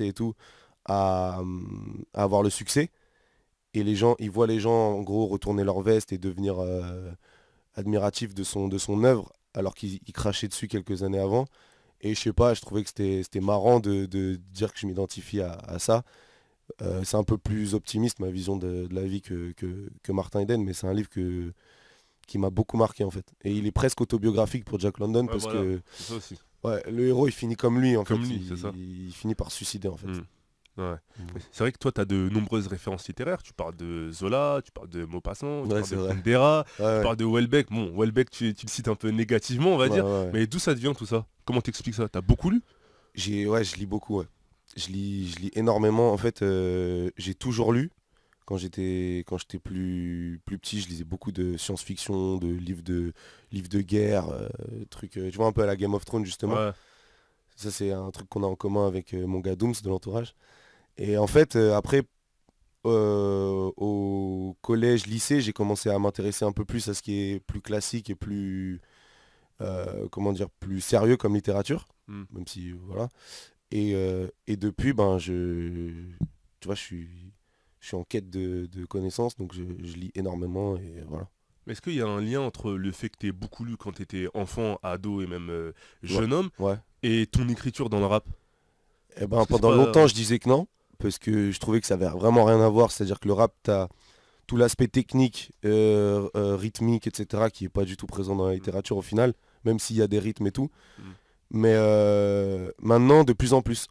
et tout, à, avoir le succès. Et les gens, ils voient les gens en gros retourner leur veste et devenir admiratif euh, admiratifs de son, de son œuvre, alors qu'il crachait dessus quelques années avant. Et je sais pas, je trouvais que c'était marrant de, dire que je m'identifie à, ça. Euh, c'est un peu plus optimiste ma vision de, la vie que, que, Martin Eden, mais c'est un livre que, qui m'a beaucoup marqué en fait. Et il est presque autobiographique pour Jack London parce que Ouais, le héros il finit comme lui en fait. il, finit par suicider en fait. Hmm. Hmm. C'est vrai que toi, tu as de nombreuses références littéraires. Tu parles de Zola, tu parles de Maupassant, tu parles de Bandera, tu parles de Welbeck. Bon, Welbeck, tu, le cites un peu négativement, on va dire. Mais d'où ça devient tout ça Comment t'expliques ça T'as beaucoup lu Ouais, je lis beaucoup. Je, lis, je lis énormément. En fait, euh, j'ai toujours lu quand j'étais quand j'étais plus plus petit je lisais beaucoup de science-fiction de livres de livres de guerre euh, trucs euh, tu vois un peu à la Game of Thrones justement ça c'est un truc qu'on a en commun avec euh, mon gars Dooms de l'entourage et en fait après au collège lycée j'ai commencé à m'intéresser un peu plus à ce qui est plus classique et plus comment dire plus sérieux comme littérature hmm. même si voilà et, et depuis ben je tu vois je suis je suis en quête de, de connaissances, donc je, lis énormément et voilà. Est-ce qu'il y a un lien entre le fait que tu beaucoup lu quand tu étais enfant, ado et même euh, jeune homme et ton écriture dans le rap eh ben, Pendant longtemps, euh, je disais que non, parce que je trouvais que ça avait vraiment rien à voir. C'est-à-dire que le rap, tu as tout l'aspect technique, euh, rythmique, etc., qui n'est pas du tout présent dans la mm. littérature au final, même s'il y a des rythmes et tout. Mm. Mais maintenant, de plus en plus,